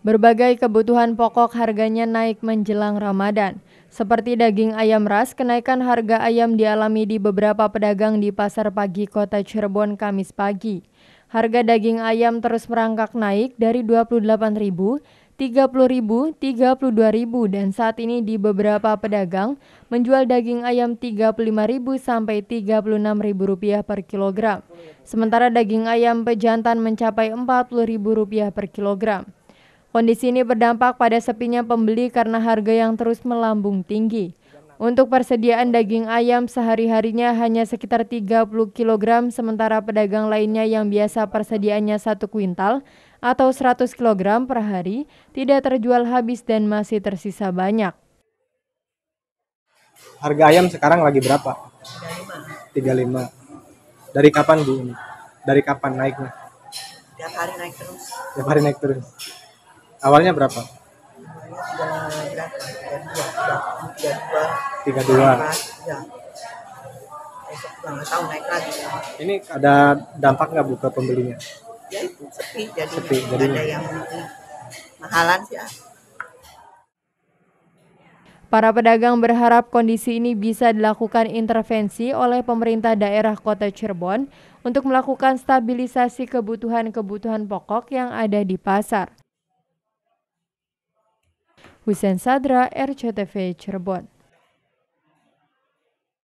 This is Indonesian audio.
Berbagai kebutuhan pokok harganya naik menjelang Ramadan. Seperti daging ayam ras, kenaikan harga ayam dialami di beberapa pedagang di pasar pagi kota Cirebon Kamis pagi. Harga daging ayam terus merangkak naik dari Rp28.000, Rp30.000, Rp32.000 dan saat ini di beberapa pedagang menjual daging ayam Rp35.000 sampai Rp36.000 per kilogram. Sementara daging ayam pejantan mencapai Rp40.000 per kilogram. Kondisi ini berdampak pada sepinya pembeli karena harga yang terus melambung tinggi. Untuk persediaan daging ayam sehari-harinya hanya sekitar 30 kg, sementara pedagang lainnya yang biasa persediaannya satu kuintal atau 100 kg per hari tidak terjual habis dan masih tersisa banyak. Harga ayam sekarang lagi berapa? 35. Dari kapan Bu? Dari kapan naiknya? Tiap hari naik terus. Tiap hari naik terus. Awalnya berapa? Tiga dua. tahu naik lagi. Ini ada dampak nggak buka pembelinya? Ya itu sepi jadi sepi, jadinya. ada yang mahalan sih. Ah. Para pedagang berharap kondisi ini bisa dilakukan intervensi oleh pemerintah daerah Kota Cirebon untuk melakukan stabilisasi kebutuhan-kebutuhan pokok yang ada di pasar. Hussein Sadra, RCTV Cirebon